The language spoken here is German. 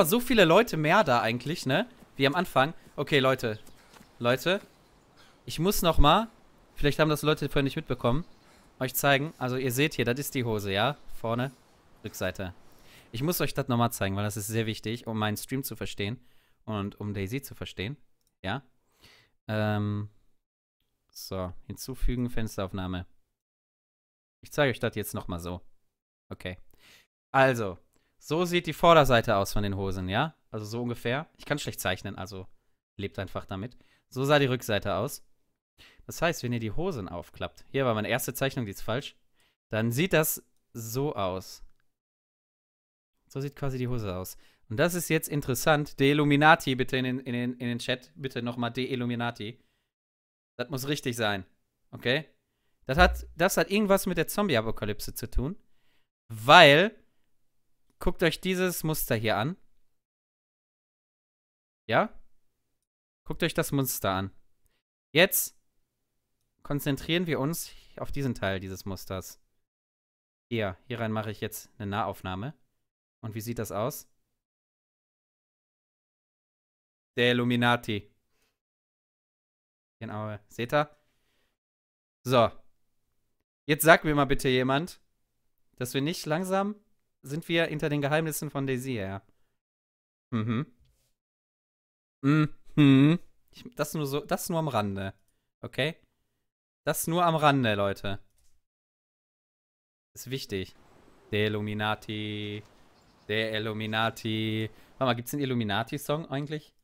mal so viele Leute mehr da eigentlich, ne? Wie am Anfang. Okay, Leute. Leute. Ich muss noch mal, vielleicht haben das Leute vorhin nicht mitbekommen, euch zeigen. Also ihr seht hier, das ist die Hose, ja? Vorne, Rückseite. Ich muss euch das nochmal zeigen, weil das ist sehr wichtig, um meinen Stream zu verstehen und um Daisy zu verstehen. Ja. Ähm, so, hinzufügen, Fensteraufnahme. Ich zeige euch das jetzt nochmal so. Okay. Also, so sieht die Vorderseite aus von den Hosen, ja? Also so ungefähr. Ich kann schlecht zeichnen, also lebt einfach damit. So sah die Rückseite aus. Das heißt, wenn ihr die Hosen aufklappt, hier war meine erste Zeichnung, die ist falsch, dann sieht das so aus. So sieht quasi die Hose aus. Und das ist jetzt interessant. De Illuminati bitte in den, in in den Chat. Bitte nochmal De Illuminati. Das muss richtig sein. Okay? Das hat, das hat irgendwas mit der Zombie-Apokalypse zu tun. Weil Guckt euch dieses Muster hier an. Ja? Guckt euch das Muster an. Jetzt konzentrieren wir uns auf diesen Teil dieses Musters. Hier, hier rein mache ich jetzt eine Nahaufnahme. Und wie sieht das aus? Der Illuminati. Genau, seht ihr? So. Jetzt sagt mir mal bitte jemand, dass wir nicht langsam sind wir hinter den Geheimnissen von Daisy her. Mhm. Mhm. Ich, das nur so, das nur am Rande. Okay? Das nur am Rande, Leute. Ist wichtig. Der Illuminati. Der Illuminati. Warte mal, gibt's einen Illuminati-Song eigentlich?